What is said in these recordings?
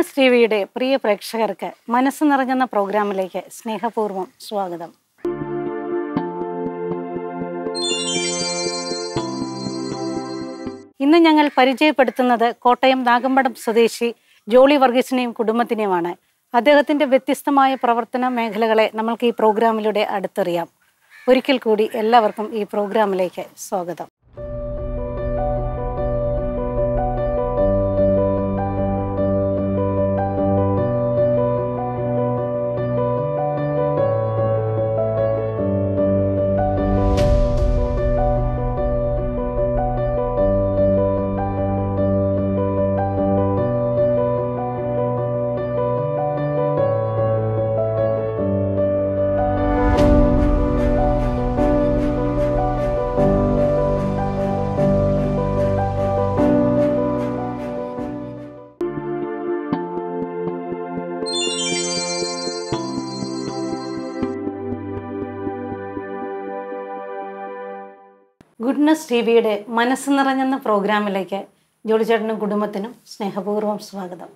whiteness T വിയുടെ പ്രിയ പ്രേക്ഷകർക്ക് മനസ്സ് നിറഞ്ഞെന്ന പ്രോഗ്രാമിലേക്ക് സ്നേഹപൂർവ്വം സ്വാഗതം ഇന്ന് ഞങ്ങൾ പരിചയപ്പെടുത്തുന്നത് കോട്ടയം നാഗമ്പടം സ്വദേശി ജോളി വർഗീസിനെയും കുടുംബത്തിനെയുമാണ് അദ്ദേഹത്തിൻ്റെ വ്യത്യസ്തമായ പ്രവർത്തന മേഖലകളെ നമ്മൾക്ക് ഈ പ്രോഗ്രാമിലൂടെ അടുത്തറിയാം ഒരിക്കൽ കൂടി എല്ലാവർക്കും ഈ പ്രോഗ്രാമിലേക്ക് സ്വാഗതം എസ് ടി വിയുടെ മനസ്സ് നിറഞ്ഞെന്ന പ്രോഗ്രാമിലേക്ക് ചേട്ടനും കുടുംബത്തിനും സ്നേഹപൂർവ്വം സ്വാഗതം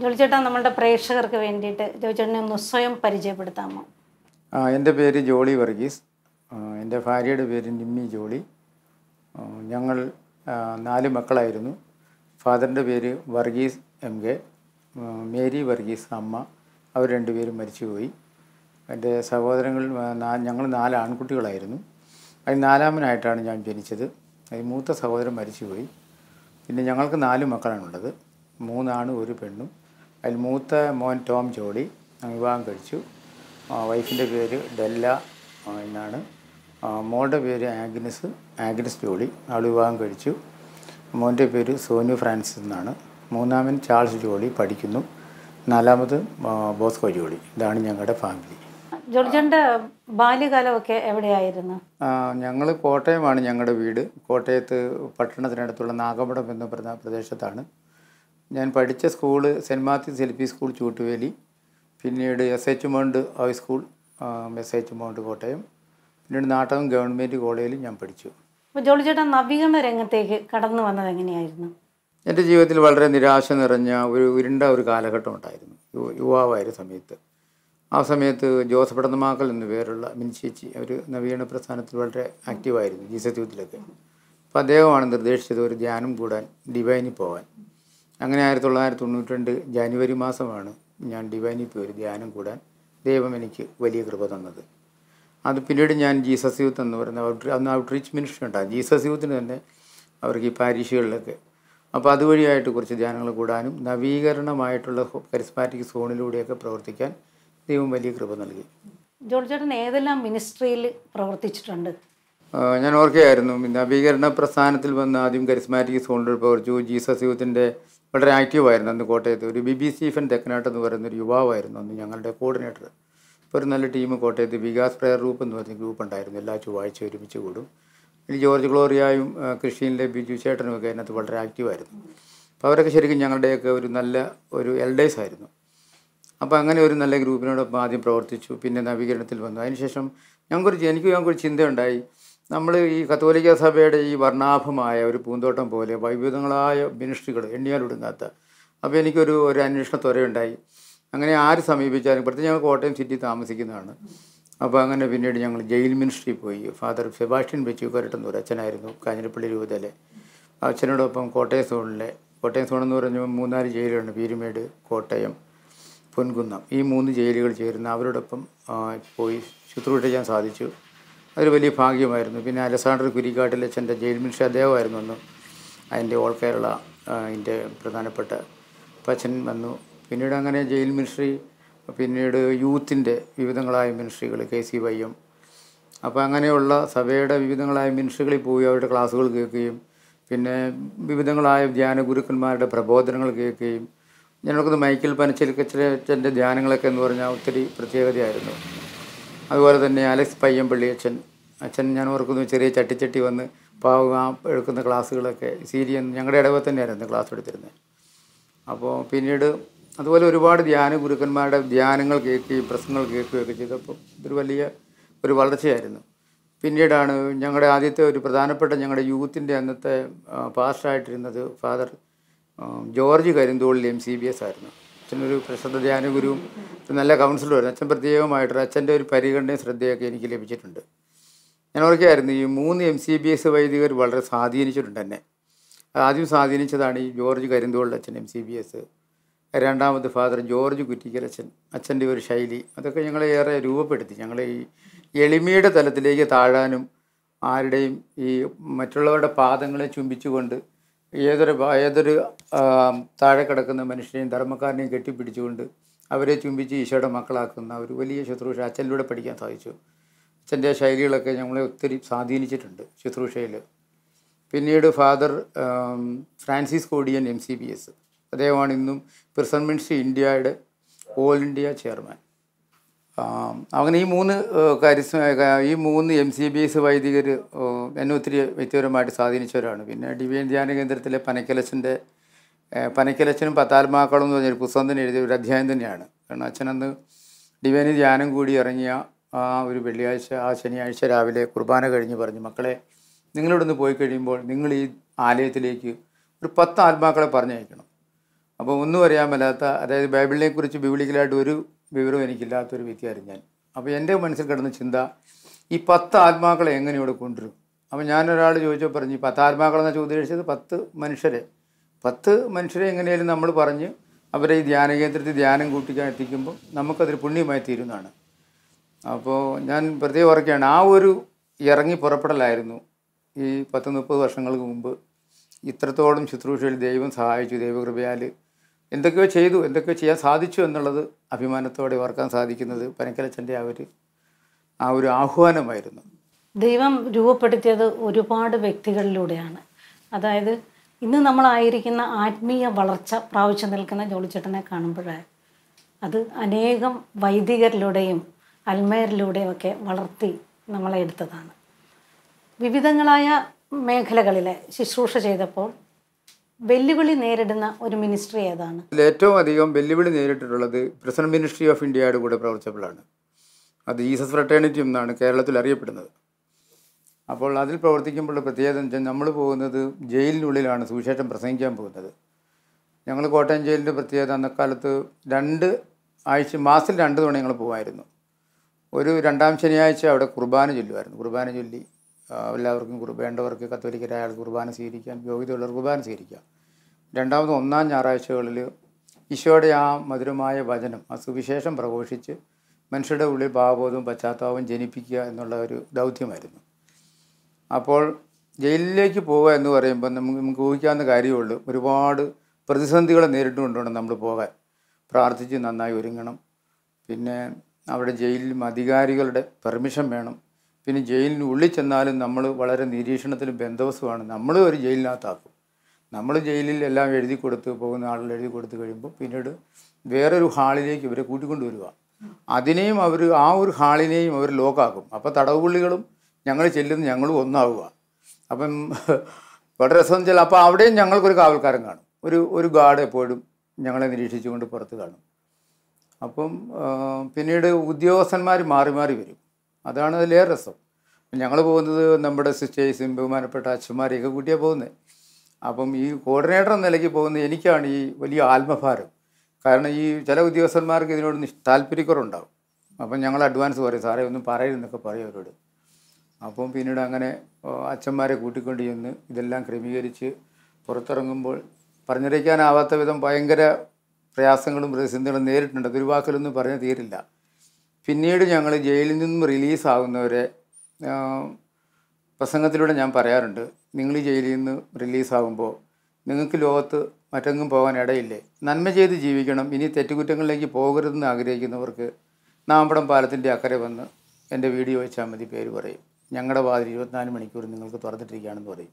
ജോളി ചേട്ടാ നമ്മളുടെ പ്രേക്ഷകർക്ക് വേണ്ടിയിട്ട് ചേട്ടനെ ഒന്ന് സ്വയം പരിചയപ്പെടുത്താമോ എൻ്റെ പേര് ജോളി വർഗീസ് എൻ്റെ ഭാര്യയുടെ പേര് നിമ്മി ജോളി ഞങ്ങൾ നാല് മക്കളായിരുന്നു ഫാദറിൻ്റെ പേര് വർഗീസ് എം കെ മേരി വർഗീസ് അമ്മ അവർ രണ്ടുപേരും മരിച്ചുപോയി എൻ്റെ സഹോദരങ്ങൾ ഞങ്ങൾ നാല് ആൺകുട്ടികളായിരുന്നു അതിൽ നാലാമനായിട്ടാണ് ഞാൻ ജനിച്ചത് അതിൽ മൂത്ത സഹോദരൻ മരിച്ചുപോയി പിന്നെ ഞങ്ങൾക്ക് നാല് മക്കളാണുള്ളത് മൂന്നാണ് ഒരു പെണ്ണും അതിൽ മൂത്ത മോൻ ടോം ജോളി വിവാഹം കഴിച്ചു വൈഫിൻ്റെ പേര് ഡെല്ല എന്നാണ് മോളുടെ പേര് ആഗ്നസ് ആഗ്നസ് ജോളി ആൾ വിവാഹം കഴിച്ചു മോൻ്റെ പേര് സോനു ഫ്രാൻസിസ് എന്നാണ് മൂന്നാമൻ ചാൾസ് ജോളി പഠിക്കുന്നു നാലാമത് ബോസ്കോ ജോളി ഇതാണ് ഞങ്ങളുടെ ഫാമിലി ജോർജന്റെ ബാല്യകാലമൊക്കെ എവിടെയായിരുന്നു ഞങ്ങൾ കോട്ടയമാണ് ഞങ്ങളുടെ വീട് കോട്ടയത്ത് പട്ടണത്തിനടുത്തുള്ള നാഗമഠം എന്ന പ്രദേശത്താണ് ഞാൻ പഠിച്ച school saint Mathews L P school Chootuveli പിന്നീട് S H mount high school S H mount Kottayam പിന്നീട് നാട്ടകം ഗവൺമെൻറ് കോളേജിൽ ഞാൻ പഠിച്ചു അപ്പോൾ നവീകരണ രംഗത്തേക്ക് കടന്നു വന്നത് എങ്ങനെയായിരുന്നു എൻ്റെ ജീവിതത്തിൽ വളരെ നിരാശ നിറഞ്ഞ ഒരു ഉരുണ്ട ഒരു കാലഘട്ടം ഉണ്ടായിരുന്നു യുവാവായ സമയത്ത് ആ സമയത്ത് ജോസഫ് പടന്നമാക്കൽ എന്നു പേരുള്ള മിനിച്ചേച്ചി അവർ നവീകരണ പ്രസ്ഥാനത്തിൽ വളരെ ആക്റ്റീവായിരുന്നു ജീസസ് യൂത്തിലൊക്കെ അപ്പോൾ അദ്ദേഹമാണ് നിർദ്ദേശിച്ചത് ഒരു ധ്യാനം കൂടാൻ ഡിവൈനിൽ പോകാൻ അങ്ങനെ ആയിരത്തി തൊള്ളായിരത്തി തൊണ്ണൂറ്റി രണ്ട് ജാനുവരി മാസമാണ് ഞാൻ ഡിവൈനിൽ പോയി ഒരു ധ്യാനം കൂടാൻ ദൈവം എനിക്ക് വലിയ കൃപ തന്നത് അത് പിന്നീട് ഞാൻ ജീസസ് യൂത്ത് എന്ന് പറയുന്ന ഔട്ട് അന്ന് ഔട്ട് റീച്ച് ഉണ്ടാകും ജീസസ് യൂത്തിന് തന്നെ അവർക്ക് ഈ പാരീഷുകളിലൊക്കെ അപ്പോൾ അതുവഴിയായിട്ട് കുറച്ച് ധ്യാനങ്ങൾ കൂടാനും നവീകരണമായിട്ടുള്ള കരിസ്മാറ്റിക് സോണിലൂടെയൊക്കെ പ്രവർത്തിക്കാൻ ദൈവം വലിയ കൃപ നൽകി ജോർജ് ചേട്ടൻ ഏതെല്ലാം മിനിസ്ട്രിയിൽ പ്രവർത്തിച്ചിട്ടുണ്ട് ഞാൻ ഓർക്കുകയായിരുന്നു നവീകരണ പ്രസ്ഥാനത്തിൽ വന്ന ആദ്യം കരിസ്മാറ്റിക് സോണിൽ പ്രവർത്തിച്ചു ജീസസ് യൂത്തിൻ്റെ വളരെ ആയിരുന്നു അന്ന് കോട്ടയത്ത് ഒരു ബി ബി സ്റ്റീഫൻ തെക്കനാട്ട് എന്ന് പറയുന്ന ഒരു യുവാവായിരുന്നു അന്ന് ഞങ്ങളുടെ കോർഡിനേറ്റർ ഇപ്പോൾ ഒരു നല്ല ടീം കോട്ടയത്ത് വികാസ് പ്രയർ ഗ്രൂപ്പ് എന്ന് പറഞ്ഞ ഗ്രൂപ്പ് ഉണ്ടായിരുന്നു എല്ലാ ചൊവ്വാഴ്ച ഒരുമിച്ച് കൂടും പിന്നെ ജോർജ് ഗ്ലോറിയായും ക്രിസ്ത്യനിലെ ബിജു ചേട്ടനും ഒക്കെ അതിനകത്ത് വളരെ ആക്റ്റീവായിരുന്നു അപ്പോൾ അവരൊക്കെ ശരിക്കും ഞങ്ങളുടെയൊക്കെ ഒരു നല്ല ഒരു എൽഡേഴ്സ് ആയിരുന്നു അപ്പോൾ അങ്ങനെ ഒരു നല്ല ഗ്രൂപ്പിനോടൊപ്പം ആദ്യം പ്രവർത്തിച്ചു പിന്നെ നവീകരണത്തിൽ വന്നു അതിനുശേഷം ഞങ്ങൾക്കൊരു എനിക്ക് ഞങ്ങൾക്കൊരു ചിന്തയുണ്ടായി നമ്മൾ ഈ കത്തോലിക്ക സഭയുടെ ഈ വർണ്ണാഭമായ ഒരു പൂന്തോട്ടം പോലെ വൈവിധങ്ങളായ മിനിസ്ട്രികൾ എണ്ണിയാലൊടുങ്ങാത്ത അപ്പോൾ എനിക്കൊരു ഒരു അന്വേഷണ ത്വരയുണ്ടായി അങ്ങനെ ആര് സമീപിച്ചാലും പ്രത്യേകിച്ച് ഞങ്ങൾ കോട്ടയം സിറ്റി താമസിക്കുന്നതാണ് അപ്പോൾ അങ്ങനെ പിന്നീട് ഞങ്ങൾ ജയിൽ മിനിസ്ട്രി പോയി ഫാദർ സെബാസ്റ്റ്യൻ കരട്ടെന്ന് ഒരു അച്ഛനായിരുന്നു കാഞ്ഞിരപ്പള്ളി രൂപതയിലെ അച്ഛനോടൊപ്പം കോട്ടയം സോണിലെ കോട്ടയം സോണെന്ന് പറഞ്ഞാൽ മൂന്നാല് ജയിലുണ്ട് പീരുമേട് കോട്ടയം പൊൻകുന്നം ഈ മൂന്ന് ജയിലുകൾ ചേരുന്ന അവരോടൊപ്പം പോയി ശുശ്രൂഷ ചെയ്യാൻ സാധിച്ചു അതൊരു വലിയ ഭാഗ്യമായിരുന്നു പിന്നെ അലസാണ്ടർ കുരിക്കാട്ടിലെ അച്ഛൻ്റെ ജയിൽ മിനിസ്റ്റർ അദ്ദേഹമായിരുന്നു അന്ന് അതിൻ്റെ ഓൾ കേരള അതിൻ്റെ പ്രധാനപ്പെട്ട അച്ഛൻ വന്നു പിന്നീട് അങ്ങനെ ജയിൽ മിനിസ്ട്രി പിന്നീട് യൂത്തിൻ്റെ വിവിധങ്ങളായ മിനിസ്ട്രികൾ കെ സി വൈയും അപ്പോൾ അങ്ങനെയുള്ള സഭയുടെ വിവിധങ്ങളായ മിനിസ്ട്രികളിൽ പോയി അവരുടെ ക്ലാസ്സുകൾ കേൾക്കുകയും പിന്നെ വിവിധങ്ങളായ ധ്യാന ഗുരുക്കന്മാരുടെ പ്രബോധനങ്ങൾ കേൾക്കുകയും ഞങ്ങൾക്ക് മൈക്കിൾ പനച്ചിരിക്കച്ചൻ്റെ ധ്യാനങ്ങളൊക്കെ എന്ന് പറഞ്ഞാൽ ഒത്തിരി പ്രത്യേകതയായിരുന്നു അതുപോലെ തന്നെ അലക്സ് പയ്യമ്പള്ളി അച്ഛൻ അച്ഛൻ ഞാൻ ഓർക്കുന്നു ചെറിയ ചട്ടിച്ചട്ടി വന്ന് പാവ എടുക്കുന്ന ക്ലാസ്സുകളൊക്കെ സീരിയൻ ഞങ്ങളുടെ ഇടവ തന്നെയായിരുന്നു ക്ലാസ് എടുത്തിരുന്നത് അപ്പോൾ പിന്നീട് അതുപോലെ ഒരുപാട് ധ്യാന ഗുരുക്കന്മാരുടെ ധ്യാനങ്ങൾ കേൾക്കുകയും കേൾക്കുകയും ഒക്കെ ചെയ്തപ്പോൾ ഇതൊരു വലിയ ഒരു വളർച്ചയായിരുന്നു പിന്നീടാണ് ഞങ്ങളുടെ ആദ്യത്തെ ഒരു പ്രധാനപ്പെട്ട ഞങ്ങളുടെ യൂത്തിൻ്റെ അന്നത്തെ പാസ്റ്റായിട്ടിരുന്നത് father George Karintholil M C B S ആയിരുന്നു അച്ഛനൊരു പ്രശസ്ത ധ്യാനഗുരുവും നല്ല കൗൺസിലറുമായിരുന്നു അച്ഛൻ പ്രത്യേകമായിട്ടൊരു അച്ഛൻ്റെ ഒരു പരിഗണനയും ശ്രദ്ധയൊക്കെ എനിക്ക് ലഭിച്ചിട്ടുണ്ട് ഞാൻ ഓർക്കായിരുന്നു ഈ മൂന്ന് എം സി ബി എസ് വൈദികർ വളരെ സ്വാധീനിച്ചിട്ടുണ്ട് എന്നെ ആദ്യം സ്വാധീനിച്ചതാണ് ഈ ജോർജ് കരിന്തോളിൽ അച്ഛൻ എം സി ബി എസ് രണ്ടാമത് ഫാദർ ജോർജ് കുറ്റിക്കൽ അച്ഛൻ അച്ഛൻ്റെ ഒരു ശൈലി അതൊക്കെ ഞങ്ങളെ ഏറെ രൂപപ്പെടുത്തി ഞങ്ങളെ ഈ എളിമയുടെ തലത്തിലേക്ക് താഴാനും ആരുടെയും ഈ മറ്റുള്ളവരുടെ പാദങ്ങളെ ചുംബിച്ചുകൊണ്ട് ഏതൊരു ഏതൊരു താഴെ കിടക്കുന്ന മനുഷ്യനെയും ധർമ്മക്കാരനെയും കെട്ടിപ്പിടിച്ചുകൊണ്ട് അവരെ ചുംബിച്ച് ഈശോയുടെ മക്കളാക്കുന്ന ഒരു വലിയ ശുശ്രൂഷ അച്ഛനിലൂടെ പഠിക്കാൻ സാധിച്ചു അച്ഛൻ്റെ ശൈലികളൊക്കെ ഞങ്ങളെ ഒത്തിരി സ്വാധീനിച്ചിട്ടുണ്ട് ശുശ്രൂഷയിൽ പിന്നീട് father Francis Kodiyan M C B S അദ്ദേഹമാണ് ഇന്നും പ്രിസൺമെൻസ് ഇന്ത്യയുടെ ഓൾ ഇന്ത്യ ചെയർമാൻ അങ്ങനെ ഈ മൂന്ന് കാര്യസ് ഈ മൂന്ന് എം സി ബി എസ് വൈദികർ എന്നെ ഒത്തിരി വ്യക്തിപരമായിട്ട് സ്വാധീനിച്ചവരാണ് പിന്നെ ഡിവിയൻ ധ്യാന കേന്ദ്രത്തിലെ പനക്കലച്ചൻ്റെ പനക്കലച്ചനും പത്താത്മാക്കളും എന്ന് പറഞ്ഞൊരു പുസ്തകം തന്നെ എഴുതിയ ഒരു അധ്യായം തന്നെയാണ് കാരണം അച്ഛനന്ന് ഡിവൈന് ധ്യാനം കൂടി ഇറങ്ങിയ ആ ഒരു വെള്ളിയാഴ്ച ആ ശനിയാഴ്ച രാവിലെ കുർബാന കഴിഞ്ഞ് പറഞ്ഞു മക്കളെ നിന്ന് പോയി കഴിയുമ്പോൾ നിങ്ങൾ ഈ ആലയത്തിലേക്ക് ഒരു പത്ത് ആത്മാക്കളെ പറഞ്ഞയക്കണം അപ്പോൾ ഒന്നും അറിയാൻ മേലാത്ത അതായത് ബൈബിളിനെക്കുറിച്ച് ബിബിളിക്കലായിട്ട് ഒരു വിവരവും എനിക്കില്ലാത്തൊരു വ്യക്തിയായിരുന്നു ഞാൻ അപ്പോൾ എൻ്റെ മനസ്സിൽ കിടന്ന ചിന്ത ഈ പത്ത് ആത്മാക്കളെ എങ്ങനെ ഇവിടെ കൊണ്ടുവരും അപ്പോൾ ഞാനൊരാൾ ചോദിച്ചോ പറഞ്ഞു ഈ പത്ത് ആത്മാക്കളെന്ന ചോദ്യം പത്ത് മനുഷ്യരെ പത്ത് മനുഷ്യരെ എങ്ങനെയാലും നമ്മൾ പറഞ്ഞ് അവരെ ഈ ധ്യാന കേന്ദ്രത്തിൽ ധ്യാനം കൂട്ടിക്കാൻ എത്തിക്കുമ്പോൾ നമുക്കതൊരു പുണ്യമായി തീരുന്നതാണ് അപ്പോൾ ഞാൻ പ്രത്യേകം ഓർക്കുകയാണ് ആ ഒരു ഇറങ്ങി പുറപ്പെടലായിരുന്നു ഈ പത്ത് മുപ്പത് വർഷങ്ങൾക്ക് മുമ്പ് ഇത്രത്തോളം ശുശ്രൂഷയിൽ ദൈവം സഹായിച്ചു ദൈവകൃപയാൽ എന്തൊക്കെയോ ചെയ്തു എന്തൊക്കെയോ ചെയ്യാൻ സാധിച്ചു എന്നുള്ളത് അഭിമാനത്തോടെ ഓർക്കാൻ സാധിക്കുന്നത് പനക്കലച്ചൻ്റെ ആ ഒരു ആ ഒരു ആഹ്വാനമായിരുന്നു ദൈവം രൂപപ്പെടുത്തിയത് ഒരുപാട് വ്യക്തികളിലൂടെയാണ് അതായത് ഇന്ന് നമ്മളായിരിക്കുന്ന ആത്മീയ വളർച്ച പ്രാവശ്യം നിൽക്കുന്ന ജോളിച്ചേട്ടനെ കാണുമ്പോഴേ അത് അനേകം വൈദികരിലൂടെയും അൽമേരിലൂടെയും ഒക്കെ വളർത്തി നമ്മളെ എടുത്തതാണ് വിവിധങ്ങളായ മേഖലകളിലെ ശുശ്രൂഷ ചെയ്തപ്പോൾ വെല്ലുവിളി നേരിടുന്ന ഒരു മിനിസ്ട്രി ഏതാണ് ഏറ്റവും അധികം വെല്ലുവിളി നേരിട്ടിട്ടുള്ളത് പ്രസിഡന്റ് മിനിസ്ട്രി ഓഫ് ഇന്ത്യയുടെ കൂടെ പ്രവർത്തിച്ചപ്പോഴാണ് അത് ജീസസ് ഫ്രട്ടേണിറ്റി എന്നാണ് കേരളത്തിൽ അറിയപ്പെടുന്നത് അപ്പോൾ അതിൽ പ്രവർത്തിക്കുമ്പോൾ പ്രത്യേകത വെച്ചാൽ നമ്മൾ പോകുന്നത് ജയിലിനുള്ളിലാണ് സുവിശേഷം പ്രസംഗിക്കാൻ പോകുന്നത് ഞങ്ങൾ കോട്ടയം ജയിലിൻ്റെ പ്രത്യേകത അന്നക്കാലത്ത് രണ്ട് ആഴ്ച മാസത്തിൽ രണ്ട് തവണ ഞങ്ങൾ പോകുമായിരുന്നു ഒരു രണ്ടാം ശനിയാഴ്ച അവിടെ കുർബാന ചൊല്ലുമായിരുന്നു കുർബാന ചൊല്ലി എല്ലാവർക്കും വേണ്ടവർക്ക് കത്തോലിക്കരായ ആൾ കുർബാന സ്വീകരിക്കാൻ യോഗ്യതയുള്ളവർ കുർബാന സ്വീകരിക്കാം രണ്ടാമത് ഒന്നാം ഞായറാഴ്ചകളിൽ ഈശോയുടെ ആ മധുരമായ വചനം ആ സുവിശേഷം പ്രഘോഷിച്ച് മനുഷ്യരുടെ ഉള്ളിൽ ഭാവബോധവും പശ്ചാത്താപവും ജനിപ്പിക്കുക എന്നുള്ള ഒരു ദൗത്യമായിരുന്നു അപ്പോൾ ജയിലിലേക്ക് പോവുക എന്ന് പറയുമ്പോൾ നമുക്ക് നമുക്ക് ഊഹിക്കാവുന്ന കാര്യമുള്ളൂ ഒരുപാട് പ്രതിസന്ധികളെ നേരിട്ട് നേരിട്ടുകൊണ്ടാണ് നമ്മൾ പോകാൻ പ്രാർത്ഥിച്ച് നന്നായി ഒരുങ്ങണം പിന്നെ അവിടെ ജയിലിലും അധികാരികളുടെ പെർമിഷൻ വേണം പിന്നെ ജയിലിന് ഉള്ളിൽ ചെന്നാലും നമ്മൾ വളരെ നിരീക്ഷണത്തിലും ബന്ധവസുമാണ് നമ്മൾ ഒരു ജയിലിനകത്താക്കും നമ്മൾ ജയിലിൽ എല്ലാം എഴുതി കൊടുത്ത് പോകുന്ന ആളുകൾ എഴുതി കൊടുത്തു കഴിയുമ്പോൾ പിന്നീട് വേറൊരു ഹാളിലേക്ക് ഇവരെ കൂട്ടിക്കൊണ്ടുവരിക അതിനെയും അവർ ആ ഒരു ഹാളിനെയും അവർ ലോക്കാക്കും അപ്പോൾ തടവുപുള്ളികളും ഞങ്ങൾ ചെല്ലുന്ന ഞങ്ങളും ഒന്നാവുക അപ്പം വളരെ രസം വെച്ചാൽ അപ്പോൾ അവിടെയും ഞങ്ങൾക്കൊരു കാവൽക്കാരൻ കാണും ഒരു ഒരു ഗാർഡ് എപ്പോഴും ഞങ്ങളെ നിരീക്ഷിച്ചുകൊണ്ട് പുറത്ത് കാണും അപ്പം പിന്നീട് ഉദ്യോഗസ്ഥന്മാർ മാറി മാറി വരും അതാണ് അതിലേ രസം ഞങ്ങൾ പോകുന്നത് നമ്മുടെ സിസ്റ്റേഴ്സും ബഹുമാനപ്പെട്ട അച്ഛന്മാരെയൊക്കെ കൂട്ടിയാണ് പോകുന്നത് അപ്പം ഈ കോർഡിനേറ്റർ എന്ന നിലയ്ക്ക് പോകുന്ന എനിക്കാണ് ഈ വലിയ ആത്മഭാരം കാരണം ഈ ചില ഉദ്യോഗസ്ഥന്മാർക്ക് ഇതിനോട് താല്പര്യക്കുറവുണ്ടാവും അപ്പം ഞങ്ങൾ അഡ്വാൻസ് പറയും സാറേ ഒന്നും പറയരുതെന്നൊക്കെ പറയും അവരോട് അപ്പം പിന്നീട് അങ്ങനെ അച്ഛന്മാരെ കൂട്ടിക്കൊണ്ട് ചെന്ന് ഇതെല്ലാം ക്രമീകരിച്ച് പുറത്തിറങ്ങുമ്പോൾ പറഞ്ഞറിയിക്കാനാവാത്ത വിധം ഭയങ്കര പ്രയാസങ്ങളും പ്രതിസന്ധികളും നേരിട്ടുണ്ട് ദുരിവാക്കലൊന്നും വാക്കിലൊന്നും പറഞ്ഞു തീരില്ല പിന്നീട് ഞങ്ങൾ ജയിലിൽ നിന്നും റിലീസാകുന്നവരെ പ്രസംഗത്തിലൂടെ ഞാൻ പറയാറുണ്ട് നിങ്ങൾ ജയിലിൽ നിന്ന് റിലീസാകുമ്പോൾ നിങ്ങൾക്ക് ലോകത്ത് മറ്റെങ്ങും പോകാൻ ഇടയില്ലേ നന്മ ചെയ്ത് ജീവിക്കണം ഇനി തെറ്റുകുറ്റങ്ങളിലേക്ക് പോകരുതെന്ന് ആഗ്രഹിക്കുന്നവർക്ക് നാമ്പടം പാലത്തിൻ്റെ അക്കരെ വന്ന് എൻ്റെ വീഡിയോ വെച്ചാൽ മതി പേര് പറയും ഞങ്ങളുടെ വാതിൽ ഇരുപത്തിനാല് മണിക്കൂർ നിങ്ങൾക്ക് തുറന്നിട്ടിരിക്കുകയാണെന്ന് പറയും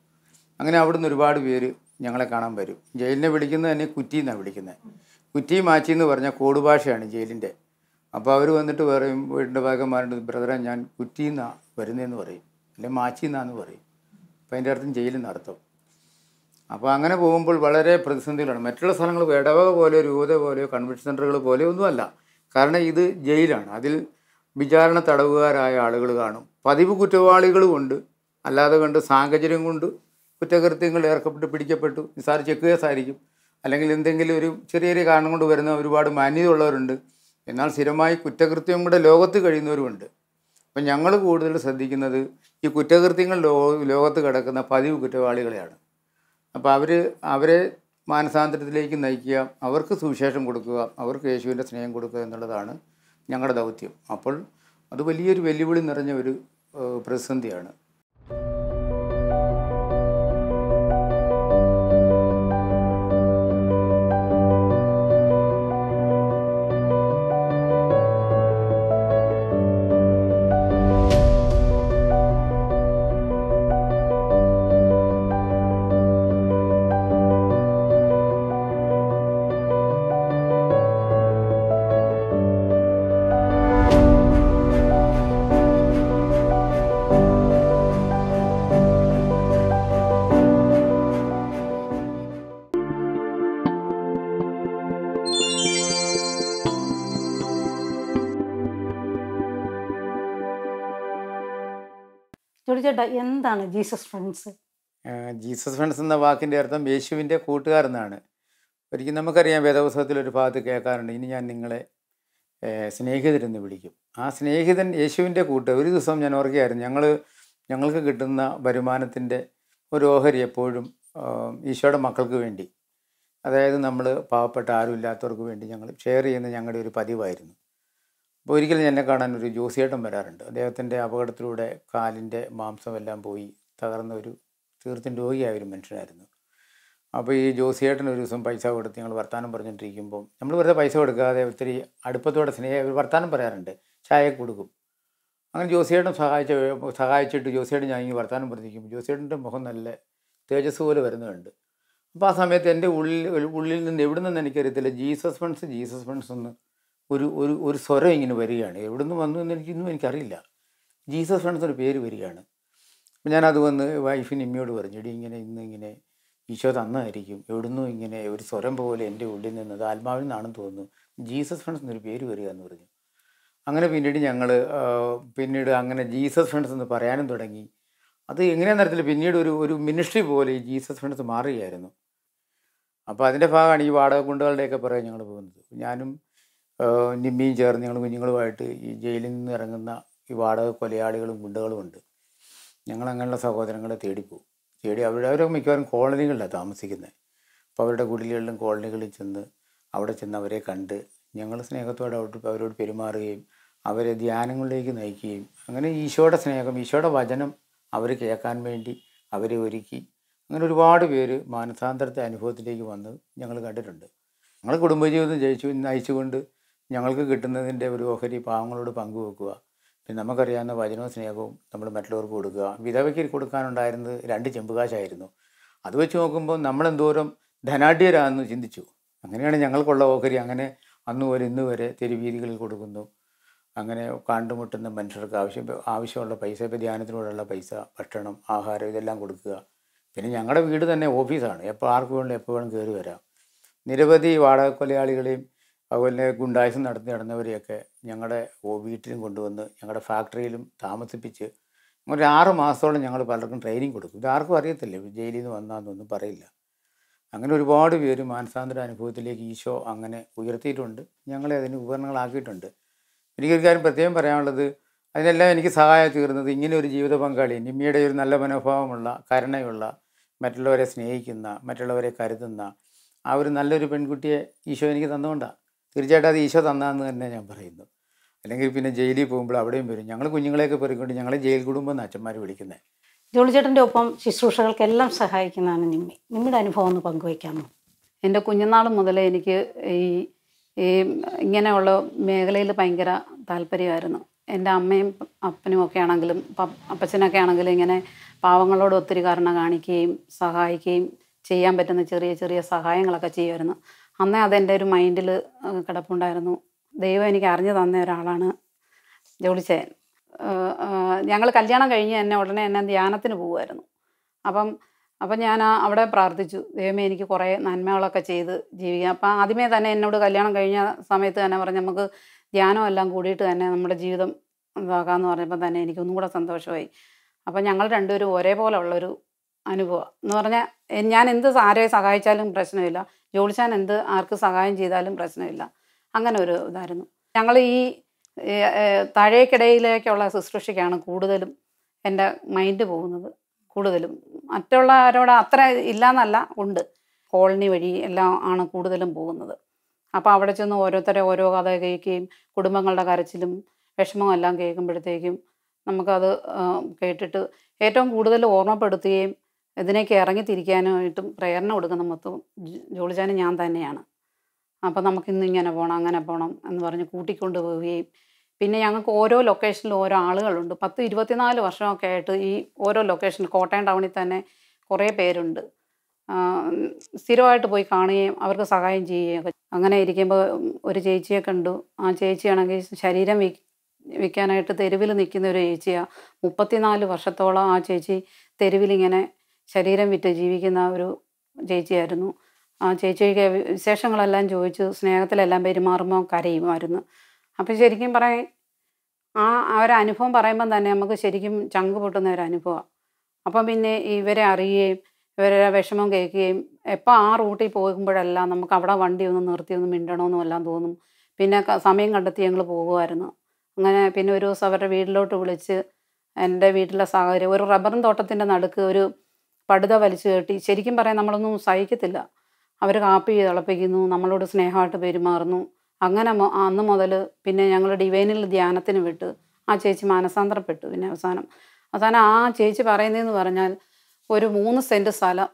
അങ്ങനെ അവിടുന്ന് ഒരുപാട് പേര് ഞങ്ങളെ കാണാൻ വരും ജയിലിനെ വിളിക്കുന്നത് തന്നെ കുറ്റി എന്നാണ് വിളിക്കുന്നത് കുറ്റി മാച്ചി എന്ന് പറഞ്ഞാൽ കോടുഭാഷയാണ് ജയിലിൻ്റെ അപ്പോൾ അവർ വന്നിട്ട് പറയും വീടിൻ്റെ ഭാഗന്മാരുണ്ട് ബ്രദറെ ഞാൻ കുറ്റിന്നാ വരുന്നതെന്ന് പറയും അല്ലെ മാച്ചിന്നാന്ന് പറയും അപ്പം അതിൻ്റെ അർത്ഥം ജയിലിൽ നടത്തും അപ്പോൾ അങ്ങനെ പോകുമ്പോൾ വളരെ പ്രതിസന്ധികളാണ് മറ്റുള്ള സ്ഥലങ്ങൾ ഇടവക പോലെ രൂപത പോലെയോ കൺവെൻഷൻ സെൻ്ററുകൾ പോലെയോ ഒന്നുമല്ല കാരണം ഇത് ജയിലാണ് അതിൽ വിചാരണ തടവുകാരായ ആളുകൾ കാണും പതിവ് ഉണ്ട് അല്ലാതെ കണ്ട് സാഹചര്യം കൊണ്ട് കുറ്റകൃത്യങ്ങൾ ഏർക്കപ്പെട്ട് പിടിക്കപ്പെട്ടു നിസാർ ചെക്ക് കേസായിരിക്കും അല്ലെങ്കിൽ എന്തെങ്കിലും ഒരു ചെറിയ ചെറിയ കാരണം കൊണ്ട് വരുന്ന ഒരുപാട് മാന്യത ഉള്ളവരുണ്ട് എന്നാൽ സ്ഥിരമായി കൂടെ ലോകത്ത് കഴിയുന്നവരുമുണ്ട് അപ്പം ഞങ്ങൾ കൂടുതൽ ശ്രദ്ധിക്കുന്നത് ഈ കുറ്റകൃത്യങ്ങൾ ലോ ലോകത്ത് കിടക്കുന്ന പതിവ് കുറ്റവാളികളെയാണ് അപ്പോൾ അവർ അവരെ മാനസാന്തരത്തിലേക്ക് നയിക്കുക അവർക്ക് സുവിശേഷം കൊടുക്കുക അവർക്ക് യേശുവിൻ്റെ സ്നേഹം കൊടുക്കുക എന്നുള്ളതാണ് ഞങ്ങളുടെ ദൗത്യം അപ്പോൾ അത് വലിയൊരു വെല്ലുവിളി നിറഞ്ഞ ഒരു പ്രതിസന്ധിയാണ് ചേട്ടാ എന്താണ് ജീസസ് ഫ്രണ്ട്സ് ജീസസ് ഫ്രണ്ട്സ് എന്ന വാക്കിൻ്റെ അർത്ഥം യേശുവിൻ്റെ എന്നാണ് ഒരിക്കലും നമുക്കറിയാം വേദപുസ്തകത്തിൽ ഒരു ഭാഗത്ത് കേൾക്കാറുണ്ട് ഇനി ഞാൻ നിങ്ങളെ സ്നേഹിതരെന്ന് വിളിക്കും ആ സ്നേഹിതൻ യേശുവിൻ്റെ കൂട്ട് ഒരു ദിവസം ഞാൻ ഓർക്കുകയായിരുന്നു ഞങ്ങൾ ഞങ്ങൾക്ക് കിട്ടുന്ന വരുമാനത്തിൻ്റെ ഒരു ഓഹരി എപ്പോഴും ഈശോയുടെ മക്കൾക്ക് വേണ്ടി അതായത് നമ്മൾ പാവപ്പെട്ട ആരുമില്ലാത്തവർക്ക് വേണ്ടി ഞങ്ങൾ ഷെയർ ചെയ്യുന്ന ഞങ്ങളുടെ ഒരു പതിവായിരുന്നു അപ്പോൾ ഒരിക്കലും എന്നെ കാണാൻ ഒരു ജോസിയേട്ടൻ വരാറുണ്ട് അദ്ദേഹത്തിൻ്റെ അപകടത്തിലൂടെ കാലിൻ്റെ മാംസമെല്ലാം പോയി തകർന്ന ഒരു തീർത്തും രോഗിയായ ഒരു മനുഷ്യനായിരുന്നു അപ്പോൾ ഈ ജോസിയേട്ടൻ ഒരു ദിവസം പൈസ കൊടുത്ത് ഞങ്ങൾ വർത്തമാനം പറഞ്ഞിട്ടിരിക്കുമ്പോൾ നമ്മൾ വെറുതെ പൈസ കൊടുക്കാതെ ഒത്തിരി അടുപ്പത്തോടെ സ്നേഹം ഒരു വർത്തമാനം പറയാറുണ്ട് ചായ കൊടുക്കും അങ്ങനെ ജോസിയേട്ടൻ സഹായിച്ച സഹായിച്ചിട്ട് ജോസിയേട്ടൻ ഞാൻ ഈ വർത്തമാനം പറഞ്ഞിരിക്കുമ്പോൾ ജോസിയേട്ടൻ്റെ മുഖം നല്ല തേജസ് പോലെ വരുന്നുണ്ട് അപ്പോൾ ആ സമയത്ത് എൻ്റെ ഉള്ളിൽ ഉള്ളിൽ നിന്ന് എവിടെ നിന്ന് എനിക്കറിയത്തില്ല ജീസസ് ഫ്രണ്ട്സ് ജീസസ് ഫ്രണ്ട്സ് എന്ന് ഒരു ഒരു ഒരു സ്വരം ഇങ്ങനെ വരികയാണ് എവിടെ നിന്ന് വന്നു എന്ന് എനിക്കൊന്നും എനിക്കറിയില്ല ജീസസ് ഫ്രണ്ട്സിൻ്റെ പേര് വരികയാണ് അപ്പം ഞാനത് വന്ന് വൈഫിന് ഇമ്മയോട് പറഞ്ഞു ഇടി ഇങ്ങനെ ഇന്ന് ഇങ്ങനെ ഈശോ തന്നായിരിക്കും എവിടുന്നു ഇങ്ങനെ ഒരു സ്വരം പോലെ എൻ്റെ ഉള്ളിൽ നിന്നത് ആത്മാവിൽ നിന്നാണെന്ന് തോന്നുന്നു ജീസസ് ഫ്രണ്ട്സ് എന്നൊരു പേര് വരിക എന്ന് പറഞ്ഞു അങ്ങനെ പിന്നീട് ഞങ്ങൾ പിന്നീട് അങ്ങനെ ജീസസ് ഫ്രണ്ട്സ് എന്ന് പറയാനും തുടങ്ങി അത് എങ്ങനെയാണെന്ന് അറിയത്തില്ല പിന്നീട് ഒരു ഒരു മിനിസ്ട്രി പോലെ ഈ ജീസസ് ഫ്രണ്ട്സ് മാറുകയായിരുന്നു അപ്പോൾ അതിൻ്റെ ഭാഗമാണ് ഈ വാടക കുണ്ടുകളുടെയൊക്കെ പറയാൻ ഞങ്ങൾ പോകുന്നത് ഞാനും നിമ്മിയും ചേർന്ന് ഞങ്ങൾ കുഞ്ഞുങ്ങളുമായിട്ട് ഈ ജയിലിൽ നിന്ന് ഇറങ്ങുന്ന ഈ വാടക കൊലയാളികളും ഗുണ്ടകളും ഉണ്ട് ഞങ്ങൾ അങ്ങനെയുള്ള സഹോദരങ്ങളെ തേടിപ്പോവും തേടി അവരുടെ അവരൊക്കെ മിക്കവാറും കോളനികളിലാണ് താമസിക്കുന്നത് അപ്പോൾ അവരുടെ കുടിലുകളിലും കോളനികളിൽ ചെന്ന് അവിടെ ചെന്ന് അവരെ കണ്ട് ഞങ്ങൾ സ്നേഹത്തോടെ അവരോട് അവരോട് പെരുമാറുകയും അവരെ ധ്യാനങ്ങളിലേക്ക് നയിക്കുകയും അങ്ങനെ ഈശോയുടെ സ്നേഹം ഈശോയുടെ വചനം അവർ കേൾക്കാൻ വേണ്ടി അവരെ ഒരുക്കി അങ്ങനെ ഒരുപാട് പേര് മാനസാന്തരത്തെ അനുഭവത്തിലേക്ക് വന്ന് ഞങ്ങൾ കണ്ടിട്ടുണ്ട് ഞങ്ങൾ കുടുംബജീവിതം ജയിച്ചു നയിച്ചുകൊണ്ട് ഞങ്ങൾക്ക് കിട്ടുന്നതിൻ്റെ ഒരു ഓഹരി പാവങ്ങളോട് പങ്കുവെക്കുക പിന്നെ നമുക്കറിയാവുന്ന വചനവും സ്നേഹവും നമ്മൾ മറ്റുള്ളവർക്ക് കൊടുക്കുക വിധവയ്ക്ക് കൊടുക്കാനുണ്ടായിരുന്നത് രണ്ട് ചെമ്പുകാശായിരുന്നു അത് വെച്ച് നോക്കുമ്പോൾ നമ്മളെന്തോരം ധനാഢ്യരാന്ന് ചിന്തിച്ചു അങ്ങനെയാണ് ഞങ്ങൾക്കുള്ള ഓഹരി അങ്ങനെ അന്ന് വരെ ഇന്ന് വരെ തെരുവീതികളിൽ കൊടുക്കുന്നു അങ്ങനെ കണ്ടുമുട്ടുന്ന മനുഷ്യർക്ക് ആവശ്യം ആവശ്യമുള്ള പൈസ ഇപ്പോൾ ധ്യാനത്തിനോടുള്ള പൈസ ഭക്ഷണം ആഹാരം ഇതെല്ലാം കൊടുക്കുക പിന്നെ ഞങ്ങളുടെ വീട് തന്നെ ഓഫീസാണ് എപ്പോൾ ആർക്ക് വേണമെങ്കിലും എപ്പോൾ വേണം കയറി വരാം നിരവധി വാടക കൊലയാളികളെയും അതുപോലെ ഗുണ്ടായിസം നടത്തി നടന്നവരെയൊക്കെ ഞങ്ങളുടെ വീട്ടിലും കൊണ്ടുവന്ന് ഞങ്ങളുടെ ഫാക്ടറിയിലും താമസിപ്പിച്ച് ഒരു ആറ് മാസത്തോളം ഞങ്ങൾ പലർക്കും ട്രെയിനിങ് കൊടുക്കും ഇതാർക്കും അറിയത്തില്ല ജയിലിൽ നിന്ന് വന്നാന്നൊന്നും പറയില്ല അങ്ങനെ ഒരുപാട് പേര് മാനസാന്തര അനുഭവത്തിലേക്ക് ഈശോ അങ്ങനെ ഉയർത്തിയിട്ടുണ്ട് ഞങ്ങളെ അതിന് ഉപകരണങ്ങളാക്കിയിട്ടുണ്ട് എനിക്കൊരു കാര്യം പ്രത്യേകം പറയാനുള്ളത് അതിനെല്ലാം എനിക്ക് സഹായം തീർന്നത് ഇങ്ങനെ ഒരു ജീവിത പങ്കാളി നിമ്മിയുടെ ഒരു നല്ല മനോഭാവമുള്ള കരുണയുള്ള മറ്റുള്ളവരെ സ്നേഹിക്കുന്ന മറ്റുള്ളവരെ കരുതുന്ന ആ ഒരു നല്ലൊരു പെൺകുട്ടിയെ ഈശോ എനിക്ക് തന്നുകൊണ്ടാണ് തീർച്ചയായിട്ടും അത് ഈശോ തന്നാന്ന് തന്നെ ഞാൻ പറയുന്നു അല്ലെങ്കിൽ പിന്നെ ജയിലിൽ പോകുമ്പോൾ അവിടെയും വരും ഞങ്ങൾ കുഞ്ഞുങ്ങളെയൊക്കെ പെറുക്കൊണ്ട് ഞങ്ങളെ ജയിൽ കുടുംബം എന്ന് അച്ഛന്മാർ വിളിക്കുന്നത് ജോളിച്ചേട്ടൻ്റെ ഒപ്പം ശുശ്രൂഷകൾക്കെല്ലാം സഹായിക്കുന്നതാണ് നിമ്മി നിമ്മിയുടെ അനുഭവം ഒന്ന് പങ്കുവയ്ക്കാമോ എൻ്റെ കുഞ്ഞുനാൾ മുതലേ എനിക്ക് ഈ ഈ ഇങ്ങനെയുള്ള മേഖലയിൽ ഭയങ്കര താല്പര്യമായിരുന്നു എൻ്റെ അമ്മയും അപ്പനും ഒക്കെ ആണെങ്കിലും അപ്പച്ചനൊക്കെ ആണെങ്കിലും ഇങ്ങനെ പാവങ്ങളോട് ഒത്തിരി കാരണം കാണിക്കുകയും സഹായിക്കുകയും ചെയ്യാൻ പറ്റുന്ന ചെറിയ ചെറിയ സഹായങ്ങളൊക്കെ ചെയ്യുമായിരുന്നു അന്നേ അതെൻ്റെ ഒരു മൈൻഡിൽ കിടപ്പുണ്ടായിരുന്നു ദൈവം എനിക്ക് അറിഞ്ഞു തന്ന ഒരാളാണ് ജോളിച്ചയൻ ഞങ്ങൾ കല്യാണം കഴിഞ്ഞ് എന്നെ ഉടനെ എന്നെ ധ്യാനത്തിന് പോകുമായിരുന്നു അപ്പം അപ്പം ഞാൻ അവിടെ പ്രാർത്ഥിച്ചു ദൈവമേ എനിക്ക് കുറേ നന്മകളൊക്കെ ചെയ്ത് ജീവിക്കാം അപ്പം ആദ്യമേ തന്നെ എന്നോട് കല്യാണം കഴിഞ്ഞ സമയത്ത് തന്നെ പറഞ്ഞ് നമുക്ക് ധ്യാനം എല്ലാം കൂടിയിട്ട് തന്നെ നമ്മുടെ ജീവിതം ഇതാക്കാമെന്ന് പറഞ്ഞപ്പോൾ തന്നെ എനിക്കൊന്നും കൂടെ സന്തോഷമായി അപ്പം ഞങ്ങൾ രണ്ടുപേരും ഒരേപോലെ ഉള്ളൊരു അനുഭവം എന്ന് പറഞ്ഞാൽ ഞാൻ എന്ത് ആരെ സഹായിച്ചാലും പ്രശ്നമില്ല ജോളിച്ചാൻ എന്ത് ആർക്ക് സഹായം ചെയ്താലും പ്രശ്നമില്ല അങ്ങനെ ഒരു ഇതായിരുന്നു ഞങ്ങൾ ഈ താഴേക്കിടയിലേക്കുള്ള ശുശ്രൂഷയ്ക്കാണ് കൂടുതലും എൻ്റെ മൈൻഡ് പോകുന്നത് കൂടുതലും മറ്റുള്ളവരോട് അത്ര ഇല്ലയെന്നല്ല ഉണ്ട് കോളനി വഴി എല്ലാം ആണ് കൂടുതലും പോകുന്നത് അപ്പോൾ അവിടെ ചെന്ന് ഓരോരുത്തരെ ഓരോ കഥ കേൾക്കുകയും കുടുംബങ്ങളുടെ കരച്ചിലും വിഷമവും എല്ലാം കേൾക്കുമ്പോഴത്തേക്കും നമുക്കത് കേട്ടിട്ട് ഏറ്റവും കൂടുതൽ ഓർമ്മപ്പെടുത്തുകയും ഇതിനേക്ക് ഇറങ്ങി തിരിക്കാനായിട്ടും പ്രേരണ കൊടുക്കുന്ന മൊത്തം ജോളിച്ചാനും ഞാൻ തന്നെയാണ് അപ്പോൾ ഇന്ന് ഇങ്ങനെ പോകണം അങ്ങനെ പോകണം എന്ന് പറഞ്ഞ് കൂട്ടിക്കൊണ്ട് പോവുകയും പിന്നെ ഞങ്ങൾക്ക് ഓരോ ലൊക്കേഷനിലും ഓരോ ആളുകളുണ്ട് പത്ത് ഇരുപത്തിനാല് വർഷമൊക്കെ ആയിട്ട് ഈ ഓരോ ലൊക്കേഷനിൽ കോട്ടയം ടൗണിൽ തന്നെ കുറേ പേരുണ്ട് സ്ഥിരമായിട്ട് പോയി കാണുകയും അവർക്ക് സഹായം ചെയ്യുകയും അങ്ങനെ ഇരിക്കുമ്പോൾ ഒരു ചേച്ചിയെ കണ്ടു ആ ചേച്ചിയാണെങ്കിൽ ശരീരം വിൽക്കാനായിട്ട് തെരുവിൽ നിൽക്കുന്ന ഒരു ചേച്ചിയാണ് മുപ്പത്തിനാല് വർഷത്തോളം ആ ചേച്ചി തെരുവിലിങ്ങനെ ശരീരം വിറ്റ് ജീവിക്കുന്ന ഒരു ചേച്ചിയായിരുന്നു ആ ചേച്ചിക്ക് വിശേഷങ്ങളെല്ലാം ചോദിച്ചു സ്നേഹത്തിലെല്ലാം പെരുമാറുമ്പോൾ കരയുമായിരുന്നു അപ്പോൾ ശരിക്കും പറയും ആ അനുഭവം പറയുമ്പം തന്നെ നമുക്ക് ശരിക്കും ചങ്ക് പൊട്ടുന്ന ഒരു അനുഭവമാണ് അപ്പം പിന്നെ ഇവരെ അറിയുകയും ഇവരുടെ വിഷമം കേൾക്കുകയും എപ്പോൾ ആ റൂട്ടിൽ പോകുമ്പോഴെല്ലാം നമുക്ക് അവിടെ വണ്ടി ഒന്ന് നിർത്തി ഒന്ന് മിണ്ടണമെന്നും എല്ലാം തോന്നും പിന്നെ സമയം കണ്ടെത്തി ഞങ്ങൾ പോകുമായിരുന്നു അങ്ങനെ പിന്നെ ഒരു ദിവസം അവരുടെ വീട്ടിലോട്ട് വിളിച്ച് എൻ്റെ വീട്ടിലെ സാഹചര്യം ഒരു റബ്ബറും തോട്ടത്തിൻ്റെ നടുക്ക് ഒരു പടുത വലിച്ചു കെട്ടി ശരിക്കും പറയാൻ നമ്മളൊന്നും സഹിക്കത്തില്ല അവർ കാപ്പി തിളപ്പിക്കുന്നു നമ്മളോട് സ്നേഹമായിട്ട് പെരുമാറുന്നു അങ്ങനെ അന്ന് മുതൽ പിന്നെ ഞങ്ങൾ ഡിവൈനിൽ ധ്യാനത്തിന് വിട്ട് ആ ചേച്ചി മാനസാന്തരപ്പെട്ടു പിന്നെ അവസാനം അവസാനം ആ ചേച്ചി പറയുന്നതെന്ന് പറഞ്ഞാൽ ഒരു മൂന്ന് സെൻറ്റ് സ്ഥലം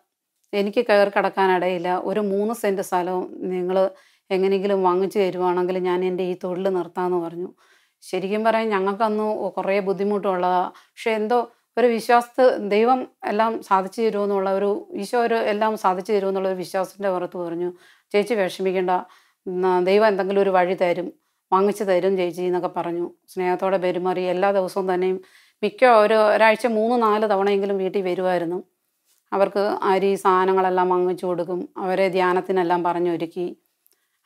എനിക്ക് കയറി കിടക്കാനിടയില്ല ഒരു മൂന്ന് സെൻറ്റ് സ്ഥലവും നിങ്ങൾ എങ്ങനെയെങ്കിലും വാങ്ങിച്ചു തരുവാണെങ്കിൽ ഞാൻ എൻ്റെ ഈ തൊഴിൽ നിർത്താമെന്ന് പറഞ്ഞു ശരിക്കും പറയാൻ ഞങ്ങൾക്കന്ന് കുറേ ബുദ്ധിമുട്ടുള്ളതാണ് പക്ഷെ എന്തോ ഒരു വിശ്വാസത്ത് ദൈവം എല്ലാം സാധിച്ചു തരുമെന്നുള്ള ഒരു ഈശോ ഒരു എല്ലാം സാധിച്ചു തരുമെന്നുള്ള ഒരു വിശ്വാസത്തിൻ്റെ പുറത്ത് പറഞ്ഞു ചേച്ചി വിഷമിക്കേണ്ട ദൈവം എന്തെങ്കിലും ഒരു വഴി തരും വാങ്ങിച്ചു തരും ചേച്ചി എന്നൊക്കെ പറഞ്ഞു സ്നേഹത്തോടെ പെരുമാറി എല്ലാ ദിവസവും തന്നെയും മിക്ക ഒരു ഒരാഴ്ച മൂന്ന് നാല് തവണയെങ്കിലും വീട്ടിൽ വരുമായിരുന്നു അവർക്ക് അരി സാധനങ്ങളെല്ലാം വാങ്ങിച്ചു കൊടുക്കും അവരെ ധ്യാനത്തിനെല്ലാം പറഞ്ഞൊരുക്കി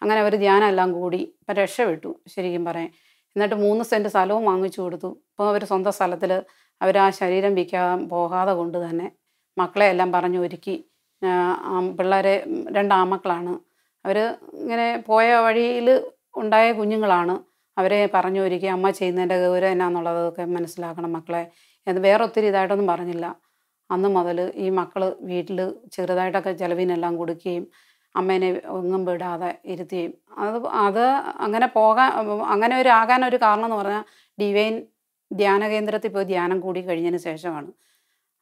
അങ്ങനെ അവർ ധ്യാനം എല്ലാം കൂടി ഇപ്പം രക്ഷപ്പെട്ടു ശരിക്കും പറയാം എന്നിട്ട് മൂന്ന് സെൻറ്റ് സ്ഥലവും വാങ്ങിച്ചു കൊടുത്തു ഇപ്പോൾ അവർ സ്വന്തം സ്ഥലത്തിൽ അവർ ആ ശരീരം വിൽക്കാൻ പോകാതെ കൊണ്ട് തന്നെ മക്കളെ എല്ലാം പറഞ്ഞു ഒരുക്കി പിള്ളേരെ രണ്ടാമക്കളാണ് അവർ ഇങ്ങനെ പോയ വഴിയിൽ ഉണ്ടായ കുഞ്ഞുങ്ങളാണ് അവരെ പറഞ്ഞു ഒരുക്കി അമ്മ ചെയ്യുന്നതിൻ്റെ ഗൗരവം എന്നാന്നുള്ളതൊക്കെ മനസ്സിലാക്കണം മക്കളെ എന്ന് വേറെ ഒത്തിരി ഇതായിട്ടൊന്നും പറഞ്ഞില്ല അന്ന് മുതൽ ഈ മക്കൾ വീട്ടിൽ ചെറുതായിട്ടൊക്കെ ചിലവിനെല്ലാം കൊടുക്കുകയും അമ്മേനെ ഒന്നും വിടാതെ ഇരുത്തുകയും അത് അത് അങ്ങനെ പോകാൻ അങ്ങനെ ഒരു ആകാൻ ഒരു കാരണം എന്ന് പറഞ്ഞാൽ ഡിവൈൻ ധ്യാന കേന്ദ്രത്തിൽ പോയി ധ്യാനം കൂടി കഴിഞ്ഞതിന് ശേഷമാണ്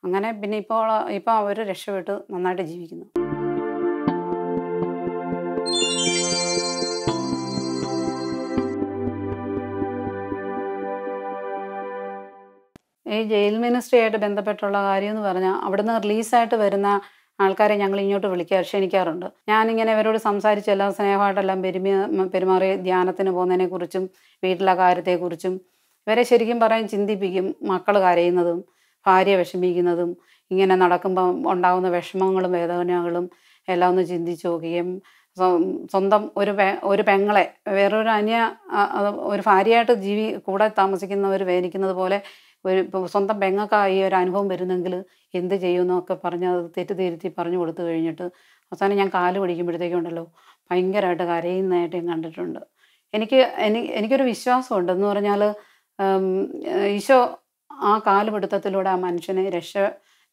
അങ്ങനെ പിന്നെ ഇപ്പോൾ ഇപ്പോൾ അവർ രക്ഷപ്പെട്ട് നന്നായിട്ട് ജീവിക്കുന്നു ഈ ജയിൽ മിനിസ്ട്രിയായിട്ട് ബന്ധപ്പെട്ടുള്ള കാര്യം എന്ന് പറഞ്ഞാൽ അവിടുന്ന് റിലീസായിട്ട് വരുന്ന ആൾക്കാരെ ഞങ്ങൾ ഇങ്ങോട്ട് വിളിക്കാ ക്ഷണിക്കാറുണ്ട് ഞാനിങ്ങനെ ഇവരോട് സംസാരിച്ചെല്ലാം സ്നേഹമായിട്ടെല്ലാം പെരുമ പെരുമാറി ധ്യാനത്തിന് പോകുന്നതിനെക്കുറിച്ചും വീട്ടിലെ കാര്യത്തെക്കുറിച്ചും ഇവരെ ശരിക്കും പറയാൻ ചിന്തിപ്പിക്കും മക്കൾ കരയുന്നതും ഭാര്യ വിഷമിക്കുന്നതും ഇങ്ങനെ നടക്കുമ്പോൾ ഉണ്ടാകുന്ന വിഷമങ്ങളും വേദനകളും എല്ലാം ഒന്ന് ചിന്തിച്ച് നോക്കുകയും സ്വന്തം ഒരു പെ ഒരു പെങ്ങളെ വേറൊരു അന്യ ഒരു ഭാര്യയായിട്ട് ജീവി കൂടെ താമസിക്കുന്നവർ വേദനിക്കുന്നത് പോലെ ഒരു സ്വന്തം പെങ്ങൾക്കായി ഒരു അനുഭവം വരുന്നെങ്കിൽ എന്ത് ചെയ്യുമെന്നൊക്കെ പറഞ്ഞ് അത് തെറ്റിദ്ധരുത്തി പറഞ്ഞു കൊടുത്തു കഴിഞ്ഞിട്ട് അവസാനം ഞാൻ കാല് ഉണ്ടല്ലോ ഭയങ്കരമായിട്ട് കരയുന്നതായിട്ട് ഞാൻ കണ്ടിട്ടുണ്ട് എനിക്ക് എനിക്കൊരു വിശ്വാസമുണ്ട് എന്ന് പറഞ്ഞാൽ ഈശോ ആ കാലുപിടുത്തത്തിലൂടെ ആ മനുഷ്യനെ രക്ഷ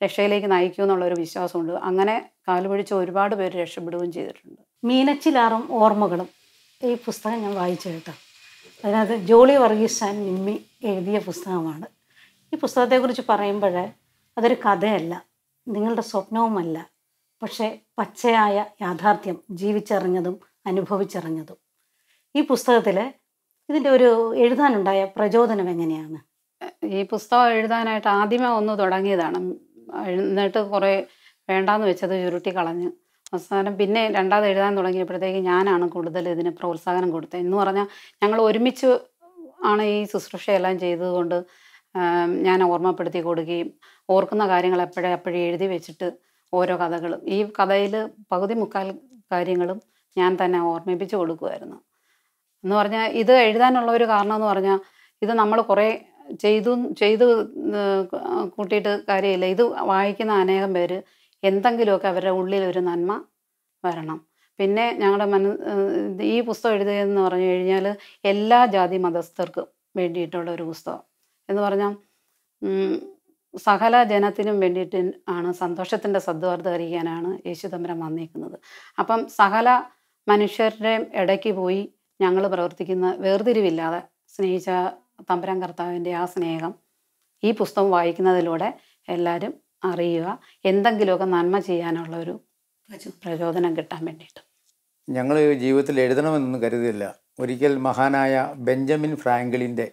രക്ഷയിലേക്ക് നയിക്കൂ എന്നുള്ളൊരു വിശ്വാസമുണ്ട് അങ്ങനെ കാലുപിടിച്ച ഒരുപാട് പേര് രക്ഷപ്പെടുകയും ചെയ്തിട്ടുണ്ട് മീനച്ചിലാറും ഓർമ്മകളും ഈ പുസ്തകം ഞാൻ വായിച്ചു കേട്ടോ അതിനകത്ത് ജോളി വർഗീസ് ആൻഡ് നിമ്മി എഴുതിയ പുസ്തകമാണ് ഈ പുസ്തകത്തെക്കുറിച്ച് പറയുമ്പോൾ അതൊരു കഥയല്ല നിങ്ങളുടെ സ്വപ്നവുമല്ല പക്ഷേ പച്ചയായ യാഥാർത്ഥ്യം ജീവിച്ചറിഞ്ഞതും അനുഭവിച്ചറിഞ്ഞതും ഈ പുസ്തകത്തിലെ ഇതിൻ്റെ ഒരു എഴുതാനുണ്ടായ പ്രചോദനം എങ്ങനെയാണ് ഈ പുസ്തകം എഴുതാനായിട്ട് ആദ്യമേ ഒന്ന് തുടങ്ങിയതാണ് എന്നിട്ട് കുറേ വേണ്ടാന്ന് വെച്ചത് ചുരുട്ടി കളഞ്ഞ് അവസാനം പിന്നെ രണ്ടാമത് എഴുതാൻ തുടങ്ങിയപ്പോഴത്തേക്ക് ഞാനാണ് കൂടുതൽ ഇതിന് പ്രോത്സാഹനം കൊടുത്തത് എന്ന് പറഞ്ഞാൽ ഞങ്ങൾ ഒരുമിച്ച് ആണ് ഈ ശുശ്രൂഷയെല്ലാം ചെയ്തതുകൊണ്ട് ഞാൻ ഓർമ്മപ്പെടുത്തി കൊടുക്കുകയും ഓർക്കുന്ന കാര്യങ്ങൾ എപ്പോഴേ അപ്പോഴേ എഴുതി വെച്ചിട്ട് ഓരോ കഥകളും ഈ കഥയിൽ പകുതി മുക്കാൽ കാര്യങ്ങളും ഞാൻ തന്നെ ഓർമ്മിപ്പിച്ച് കൊടുക്കുമായിരുന്നു എന്ന് പറഞ്ഞാൽ ഇത് എഴുതാനുള്ള ഒരു കാരണം എന്ന് പറഞ്ഞാൽ ഇത് നമ്മൾ കുറേ ചെയ്തു ചെയ്തു കൂട്ടിയിട്ട് കാര്യമില്ല ഇത് വായിക്കുന്ന അനേകം പേര് എന്തെങ്കിലുമൊക്കെ അവരുടെ ഉള്ളിൽ ഒരു നന്മ വരണം പിന്നെ ഞങ്ങളുടെ മന ഈ പുസ്തകം എഴുതുകയെന്ന് പറഞ്ഞു കഴിഞ്ഞാൽ എല്ലാ ജാതി മതസ്ഥർക്കും വേണ്ടിയിട്ടുള്ള ഒരു പുസ്തകം എന്ന് പറഞ്ഞാൽ സകല ജനത്തിനും വേണ്ടിയിട്ട് ആണ് സന്തോഷത്തിൻ്റെ സദ്വർദ്ധ അറിയിക്കാനാണ് യേശുതമ്പരം വന്നിരിക്കുന്നത് അപ്പം സകല മനുഷ്യരുടെയും ഇടയ്ക്ക് പോയി ഞങ്ങൾ പ്രവർത്തിക്കുന്ന വേർതിരിവില്ലാതെ സ്നേഹിച്ച തമ്പുരാൻ കർത്താവിൻ്റെ ആ സ്നേഹം ഈ പുസ്തകം വായിക്കുന്നതിലൂടെ എല്ലാവരും അറിയുക എന്തെങ്കിലുമൊക്കെ നന്മ ചെയ്യാനുള്ള ഒരു പ്രചോദനം കിട്ടാൻ വേണ്ടിയിട്ട് ഞങ്ങൾ ജീവിതത്തിൽ എഴുതണമെന്നൊന്നും കരുതില്ല ഒരിക്കൽ മഹാനായ ബെഞ്ചമിൻ ഫ്രാങ്കിളിൻ്റെ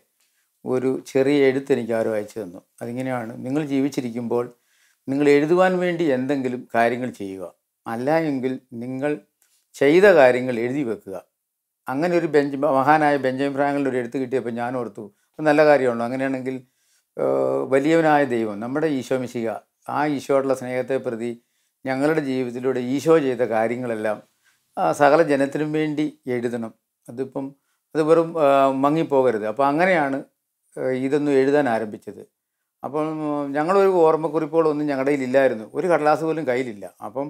ഒരു ചെറിയ എഴുത്ത് എനിക്ക് ആരോ അയച്ചു തന്നു അതിങ്ങനെയാണ് നിങ്ങൾ ജീവിച്ചിരിക്കുമ്പോൾ നിങ്ങൾ എഴുതുവാൻ വേണ്ടി എന്തെങ്കിലും കാര്യങ്ങൾ ചെയ്യുക അല്ല എങ്കിൽ നിങ്ങൾ ചെയ്ത കാര്യങ്ങൾ എഴുതി വെക്കുക അങ്ങനെ ഒരു ബെഞ്ച് മഹാനായ ബെഞ്ചമിൻ ഫ്രാങ്കിൻ്റെ ഒരു എഴുത്ത് കിട്ടിയപ്പോൾ ഞാൻ ഓർത്തു അപ്പം നല്ല കാര്യമാണല്ലോ അങ്ങനെയാണെങ്കിൽ വലിയവനായ ദൈവം നമ്മുടെ ഈശോ മിശിക ആ ഈശോയോടുള്ള സ്നേഹത്തെ പ്രതി ഞങ്ങളുടെ ജീവിതത്തിലൂടെ ഈശോ ചെയ്ത കാര്യങ്ങളെല്ലാം സകല ജനത്തിനും വേണ്ടി എഴുതണം അതിപ്പം അത് വെറും മങ്ങിപ്പോകരുത് അപ്പോൾ അങ്ങനെയാണ് ഇതൊന്നും എഴുതാൻ ആരംഭിച്ചത് അപ്പം ഞങ്ങളൊരു ഓർമ്മക്കുറിപ്പുകളൊന്നും ഞങ്ങളുടെ ഇല്ലായിരുന്നു ഒരു കടലാസ് പോലും കയ്യിലില്ല അപ്പം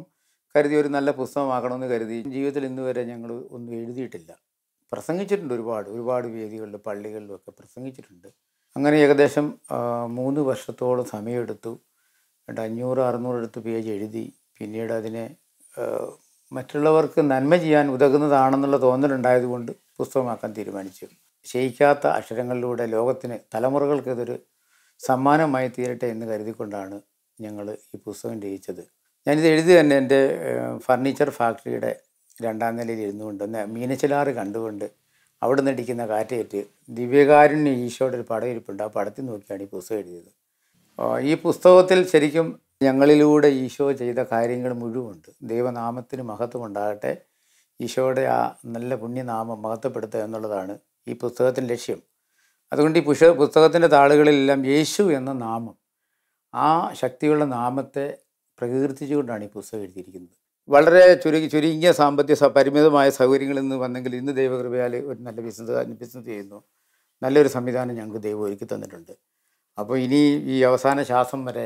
കരുതി ഒരു നല്ല പുസ്തകമാക്കണമെന്ന് കരുതി ജീവിതത്തിൽ ഇന്നുവരെ ഞങ്ങൾ ഒന്നും എഴുതിയിട്ടില്ല പ്രസംഗിച്ചിട്ടുണ്ട് ഒരുപാട് ഒരുപാട് വേദികളിൽ ഒക്കെ പ്രസംഗിച്ചിട്ടുണ്ട് അങ്ങനെ ഏകദേശം മൂന്ന് വർഷത്തോളം സമയമെടുത്തു രണ്ട് അഞ്ഞൂറ് അറുന്നൂറ് എടുത്ത് പേജ് എഴുതി പിന്നീട് അതിനെ മറ്റുള്ളവർക്ക് നന്മ ചെയ്യാൻ ഉതകുന്നതാണെന്നുള്ള തോന്നലുണ്ടായതുകൊണ്ട് പുസ്തകമാക്കാൻ തീരുമാനിച്ചു ശയിക്കാത്ത അക്ഷരങ്ങളിലൂടെ ലോകത്തിന് തലമുറകൾക്ക് ഇതൊരു സമ്മാനമായി തീരട്ടെ എന്ന് കരുതിക്കൊണ്ടാണ് ഞങ്ങൾ ഈ പുസ്തകം രചിച്ചത് ഞാനിത് എഴുതി തന്നെ എൻ്റെ ഫർണിച്ചർ ഫാക്ടറിയുടെ രണ്ടാം നിലയിൽ ഇരുന്നു ഒന്ന് മീനച്ചിലാറ് കണ്ടുകൊണ്ട് അവിടെ നിന്നിടിക്കുന്ന കാറ്റേറ്റ് ദിവ്യകാരുണ്യ ഈശോയുടെ ഒരു പടം ഇരിപ്പുണ്ട് ആ പടത്തിൽ നോക്കിയാണ് ഈ പുസ്തകം എഴുതിയത് ഈ പുസ്തകത്തിൽ ശരിക്കും ഞങ്ങളിലൂടെ ഈശോ ചെയ്ത കാര്യങ്ങൾ മുഴുവനുണ്ട് ദൈവനാമത്തിന് മഹത്വം ഉണ്ടാകട്ടെ ഈശോയുടെ ആ നല്ല പുണ്യനാമം മഹത്വപ്പെടുത്തുക എന്നുള്ളതാണ് ഈ പുസ്തകത്തിൻ്റെ ലക്ഷ്യം അതുകൊണ്ട് ഈ പുഷ പുസ്തകത്തിൻ്റെ താളുകളിലെല്ലാം യേശു എന്ന നാമം ആ ശക്തിയുള്ള നാമത്തെ പ്രകീർത്തിച്ചുകൊണ്ടാണ് ഈ പുസ്തകം എഴുതിയിരിക്കുന്നത് വളരെ ചുരുങ്ങി ചുരുങ്ങിയ സാമ്പത്തിക പരിമിതമായ സൗകര്യങ്ങളിൽ നിന്ന് വന്നെങ്കിൽ ഇന്ന് ദൈവകൃപയാൽ ഒരു നല്ല ബിസിനസ് ബിസിനസ് ചെയ്യുന്നു നല്ലൊരു സംവിധാനം ഞങ്ങൾക്ക് ദൈവം ഒരുക്കി തന്നിട്ടുണ്ട് അപ്പോൾ ഇനി ഈ അവസാന ശ്വാസം വരെ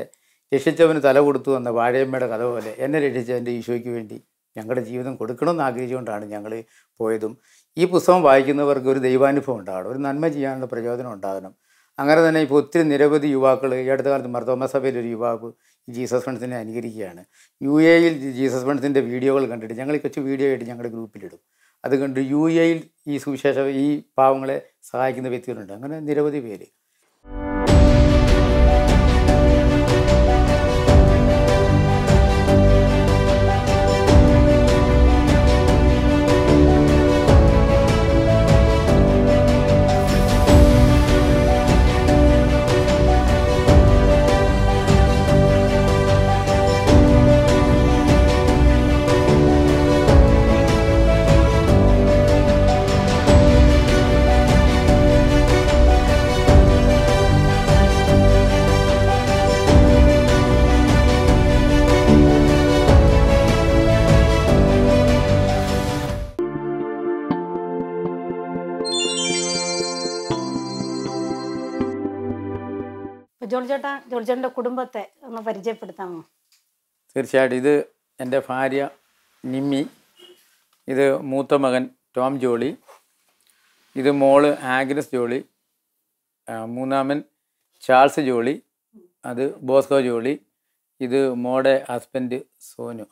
രക്ഷിച്ചവന് തല കൊടുത്തു എന്ന വാഴയമ്മയുടെ കഥ പോലെ എന്നെ രക്ഷിച്ചവൻ്റെ ഈശോയ്ക്ക് വേണ്ടി ഞങ്ങളുടെ ജീവിതം കൊടുക്കണമെന്ന് ആഗ്രഹിച്ചുകൊണ്ടാണ് ഞങ്ങൾ പോയതും ഈ പുസ്തകം വായിക്കുന്നവർക്ക് ഒരു ദൈവാനുഭവം ഉണ്ടാകണം ഒരു നന്മ ചെയ്യാനുള്ള പ്രചോദനം ഉണ്ടാകണം അങ്ങനെ തന്നെ ഇപ്പോൾ ഒത്തിരി നിരവധി യുവാക്കൾ ഈ അടുത്ത കാലത്ത് മർത്തോമ ഒരു യുവാവ് ജീസസ് ഫ്രണ്ട്സിനെ അനുകരിക്കുകയാണ് യു യിൽ ജീസസ് ഫ്രണ്ട്സിൻ്റെ വീഡിയോകൾ കണ്ടിട്ട് ഞങ്ങൾ കൊച്ചു വീഡിയോ ആയിട്ട് ഞങ്ങളുടെ ഗ്രൂപ്പിലിടും അത് കണ്ട് യു എയിൽ ഈ സുവിശേഷ ഈ പാവങ്ങളെ സഹായിക്കുന്ന വ്യക്തികളുണ്ട് അങ്ങനെ നിരവധി പേര് ജോർജേട്ടാ ജോർജേട്ടൻ്റെ കുടുംബത്തെ ഒന്ന് പരിചയപ്പെടുത്താമോ തീർച്ചയായിട്ടും ഇത് എൻ്റെ ഭാര്യ നിമ്മി ഇത് മൂത്ത മകൻ ടോം ജോളി ഇത് മോള് ആഗ്നസ് ജോളി മൂന്നാമൻ ചാൾസ് ജോളി അത് ബോസ്കോ ജോളി ഇത് മോടെ ഹസ്ബൻഡ് സോനു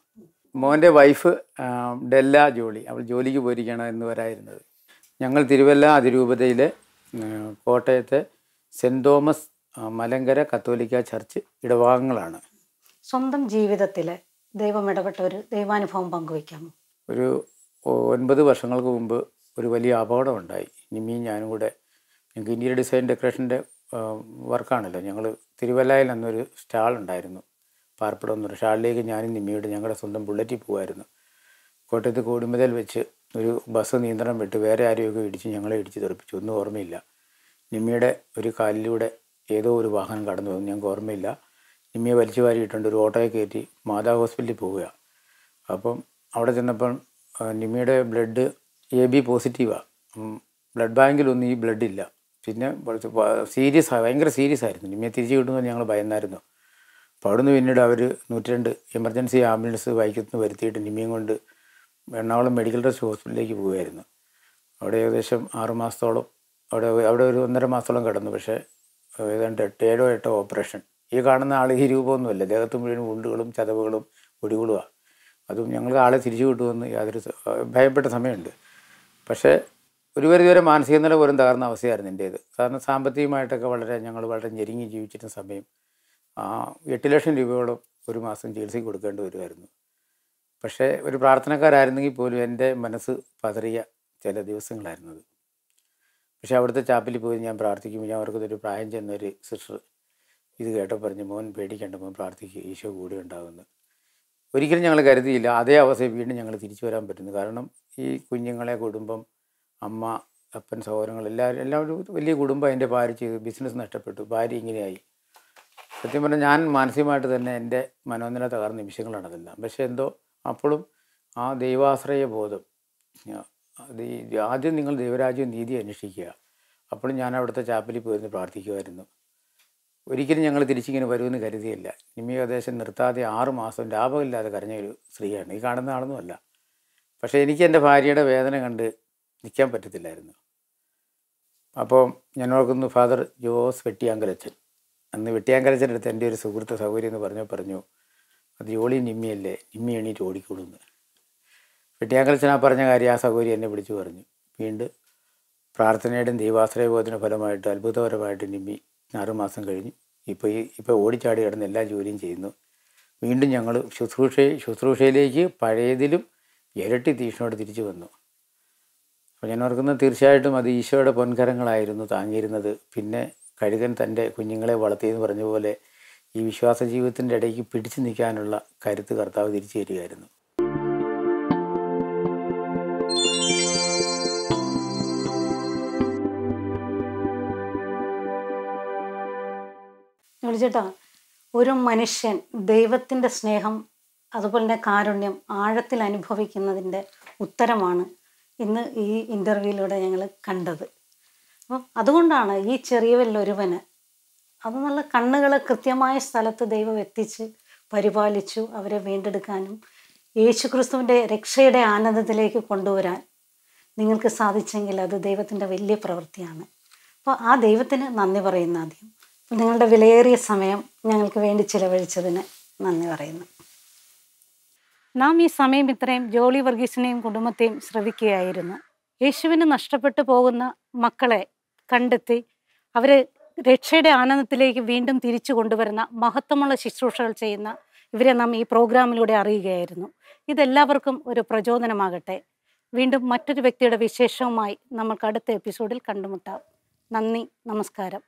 മോൻ്റെ വൈഫ് ഡെല്ല ജോളി അവൾ ജോലിക്ക് പോയിരിക്കുകയാണ് എന്ന് വരായിരുന്നത് ഞങ്ങൾ തിരുവല്ല അതിരൂപതയിലെ കോട്ടയത്തെ സെൻറ് തോമസ് മലങ്കര കത്തോലിക്ക ചർച്ച് ഇടവകങ്ങളാണ് സ്വന്തം ജീവിതത്തിൽ ദൈവം ഇടപെട്ട ഒരു ദൈവാനുഭവം പങ്കുവയ്ക്കാമോ ഒരു ഒൻപത് വർഷങ്ങൾക്ക് മുമ്പ് ഒരു വലിയ അപകടം ഉണ്ടായി നിമ്മിയും ഞാനും കൂടെ ഞങ്ങൾക്ക് ഇൻറ്റീരിയർ ഡിസൈൻ ഡെക്കറേഷൻ്റെ വർക്കാണല്ലോ ഞങ്ങൾ തിരുവല്ലായിൽ അന്നൊരു സ്റ്റാൾ ഉണ്ടായിരുന്നു പാർപ്പിടം എന്നൊരു സ്റ്റാളിലേക്ക് ഞാനും നിമ്മിയോട് ഞങ്ങളുടെ സ്വന്തം ബുള്ളറ്റിൽ പോകുമായിരുന്നു കോട്ടയത്ത് കൂടുമ്പതൽ വെച്ച് ഒരു ബസ് നിയന്ത്രണം വിട്ട് വേറെ ആരെയൊക്കെ ഇടിച്ച് ഞങ്ങളെ ഇടിച്ച് തെറിപ്പിച്ചു ഒന്നും ഓർമ്മയില്ല നിമ്മിയുടെ ഒരു കാലിലൂടെ ഏതോ ഒരു വാഹനം കടന്നു പോകുന്നു ഞങ്ങൾക്ക് ഓർമ്മയില്ല നിമ്മിയെ വലിച്ചു വാരിയിട്ടുണ്ട് ഒരു ഓട്ടോയെ കയറ്റി മാതാ ഹോസ്പിറ്റലിൽ പോവുക അപ്പം അവിടെ ചെന്നപ്പം നിമ്മിയുടെ ബ്ലഡ് എ ബി പോസിറ്റീവാണ് ബ്ലഡ് ബാങ്കിലൊന്നും ഈ ബ്ലഡ് ഇല്ല പിന്നെ സീരിയസ് ഭയങ്കര സീരിയസ് ആയിരുന്നു നിമ്മിയെ തിരിച്ചു കിട്ടുമെന്ന് ഞങ്ങൾ ഭയന്നായിരുന്നു അപ്പോൾ അവിടുന്ന് പിന്നീട് അവർ നൂറ്റിരണ്ട് എമർജൻസി ആംബുലൻസ് വൈക്കത്തുനിന്ന് വരുത്തിയിട്ട് നിമ്മിയും കൊണ്ട് എറണാകുളം മെഡിക്കൽ ട്രസ്റ്റ് ഹോസ്പിറ്റലിലേക്ക് പോവുമായിരുന്നു അവിടെ ഏകദേശം ആറുമാസത്തോളം അവിടെ അവിടെ ഒരു ഒന്നര മാസത്തോളം കിടന്നു പക്ഷേ ഏതാണ്ട് എട്ട് ഏഴോ എട്ടോ ഓപ്പറേഷൻ ഈ കാണുന്ന ആൾ ഈ രൂപമൊന്നുമല്ല ദേഹത്ത് മുഴുവൻ ഉണ്ടുകളും ചതവുകളും ഒടികളുമാണ് അതും ഞങ്ങൾക്ക് ആളെ തിരിച്ചു കിട്ടുമെന്ന് യാതൊരു ഭയപ്പെട്ട സമയമുണ്ട് പക്ഷേ ഒരു പരിധിവരെ മാനസിക നില പോലും തകർന്ന അവസ്ഥയായിരുന്നു എൻ്റേത് കാരണം സാമ്പത്തികമായിട്ടൊക്കെ വളരെ ഞങ്ങൾ വളരെ ഞെരുങ്ങി ജീവിച്ചിരുന്ന സമയം ആ എട്ട് ലക്ഷം രൂപയോളം ഒരു മാസം ചികിത്സയ്ക്ക് കൊടുക്കേണ്ടി വരുമായിരുന്നു പക്ഷേ ഒരു പ്രാർത്ഥനക്കാരായിരുന്നെങ്കിൽ പോലും എൻ്റെ മനസ്സ് പതറിയ ചില ദിവസങ്ങളായിരുന്നത് പക്ഷേ അവിടുത്തെ ചാപ്പലിൽ പോയി ഞാൻ പ്രാർത്ഥിക്കുമ്പോൾ ഞാൻ ഒരു പ്രായം ചെന്നൊരു സിസ്റ്റർ ഇത് കേട്ടോ പറഞ്ഞു മോൻ പേടിക്കേണ്ട മോൻ പ്രാർത്ഥിക്കുക ഈശോ കൂടെ ഉണ്ടാകുന്നു ഒരിക്കലും ഞങ്ങൾ കരുതിയില്ല അതേ അവസ്ഥയിൽ വീണ്ടും ഞങ്ങൾ തിരിച്ചു വരാൻ പറ്റുന്നു കാരണം ഈ കുഞ്ഞുങ്ങളെ കുടുംബം അമ്മ അപ്പൻ സഹോദരങ്ങൾ എല്ലാവരും എല്ലാവരും വലിയ കുടുംബം അതിൻ്റെ ഭാര്യ ചെയ്തു ബിസിനസ് നഷ്ടപ്പെട്ടു ഭാര്യ ഇങ്ങനെയായി സത്യം പറഞ്ഞാൽ ഞാൻ മാനസികമായിട്ട് തന്നെ എൻ്റെ മനോനില തകർന്ന നിമിഷങ്ങളാണ് അതെല്ലാം പക്ഷേ എന്തോ അപ്പോഴും ആ ദൈവാശ്രയ ബോധം അത് ആദ്യം നിങ്ങൾ ദൈവരാജ്യം നീതി അന്വേഷിക്കുക അപ്പോൾ ഞാൻ അവിടുത്തെ ചാപ്പലിൽ പോയിരുന്നു പ്രാർത്ഥിക്കുമായിരുന്നു ഒരിക്കലും ഞങ്ങൾ തിരിച്ചിങ്ങനെ വരുമെന്ന് കരുതിയില്ല നിമിയോദേശം നിർത്താതെ ആറ് മാസം ലാഭമില്ലാതെ കരഞ്ഞ ഒരു സ്ത്രീയാണ് ഈ കാണുന്ന ആളൊന്നുമല്ല പക്ഷേ എനിക്ക് എൻ്റെ ഭാര്യയുടെ വേദന കണ്ട് നിൽക്കാൻ പറ്റത്തില്ലായിരുന്നു അപ്പോൾ ഞാൻ ഓർക്കുന്നു ഫാദർ ജോസ് വെട്ടിയാങ്കലച്ചൻ അന്ന് വെട്ടിയാങ്കലച്ചൻ്റെ അടുത്ത് എൻ്റെ ഒരു സുഹൃത്ത് സൗകര്യം എന്ന് പറഞ്ഞു പറഞ്ഞു അത് ജോളി നിമ്മിയല്ലേ നിമ്മി എണീറ്റ് ഓടിക്കൊള്ളുന്നു വെട്ടിയാങ്കലച്ചനാ പറഞ്ഞ കാര്യം ആ സൗകരി എന്നെ വിളിച്ചു പറഞ്ഞു വീണ്ടും പ്രാർത്ഥനയുടെയും ദൈവാശ്രയബോധന ഫലമായിട്ട് അത്ഭുതപരമായിട്ട് നിമ്പി ആറുമാസം കഴിഞ്ഞു ഇപ്പോൾ ഈ ഇപ്പോൾ ഓടിച്ചാടി കിടന്ന് എല്ലാ ജോലിയും ചെയ്യുന്നു വീണ്ടും ഞങ്ങൾ ശുശ്രൂഷ ശുശ്രൂഷയിലേക്ക് പഴയതിലും ഇരട്ടി തീഷ്ണോട് തിരിച്ചു വന്നു അപ്പോൾ ഞാൻ ഓർക്കുന്നത് തീർച്ചയായിട്ടും അത് ഈശോയുടെ പൊൻകരങ്ങളായിരുന്നു താങ്ങിയിരുന്നത് പിന്നെ കഴുകൻ തൻ്റെ കുഞ്ഞുങ്ങളെ വളർത്തിയെന്ന് പറഞ്ഞ പോലെ ഈ വിശ്വാസ ജീവിതത്തിൻ്റെ ഇടയ്ക്ക് പിടിച്ചു നിൽക്കാനുള്ള കരുത്ത് കർത്താവ് തിരിച്ചു തരികയായിരുന്നു ചേട്ടാ ഒരു മനുഷ്യൻ ദൈവത്തിൻ്റെ സ്നേഹം അതുപോലെ തന്നെ കാരുണ്യം ആഴത്തിൽ അനുഭവിക്കുന്നതിൻ്റെ ഉത്തരമാണ് ഇന്ന് ഈ ഇൻ്റർവ്യൂയിലൂടെ ഞങ്ങൾ കണ്ടത് അപ്പം അതുകൊണ്ടാണ് ഈ ചെറിയവരിലൊരുവന് അത് നല്ല കണ്ണുകൾ കൃത്യമായ സ്ഥലത്ത് ദൈവം എത്തിച്ച് പരിപാലിച്ചു അവരെ വീണ്ടെടുക്കാനും ക്രിസ്തുവിൻ്റെ രക്ഷയുടെ ആനന്ദത്തിലേക്ക് കൊണ്ടുവരാൻ നിങ്ങൾക്ക് സാധിച്ചെങ്കിൽ അത് ദൈവത്തിൻ്റെ വലിയ പ്രവൃത്തിയാണ് അപ്പോൾ ആ ദൈവത്തിന് നന്ദി പറയുന്ന ആദ്യം നിങ്ങളുടെ വിലയേറിയ സമയം ഞങ്ങൾക്ക് വേണ്ടി ചിലവഴിച്ചതിന് നന്ദി പറയുന്നു നാം ഈ സമയം ഇത്രയും ജോളി വർഗീസിനെയും കുടുംബത്തെയും ശ്രവിക്കുകയായിരുന്നു യേശുവിന് നഷ്ടപ്പെട്ടു പോകുന്ന മക്കളെ കണ്ടെത്തി അവരെ രക്ഷയുടെ ആനന്ദത്തിലേക്ക് വീണ്ടും തിരിച്ചു കൊണ്ടുവരുന്ന മഹത്വമുള്ള ശുശ്രൂഷകൾ ചെയ്യുന്ന ഇവരെ നാം ഈ പ്രോഗ്രാമിലൂടെ അറിയുകയായിരുന്നു ഇതെല്ലാവർക്കും ഒരു പ്രചോദനമാകട്ടെ വീണ്ടും മറ്റൊരു വ്യക്തിയുടെ വിശേഷവുമായി നമുക്ക് അടുത്ത എപ്പിസോഡിൽ കണ്ടുമുട്ടാം നന്ദി നമസ്കാരം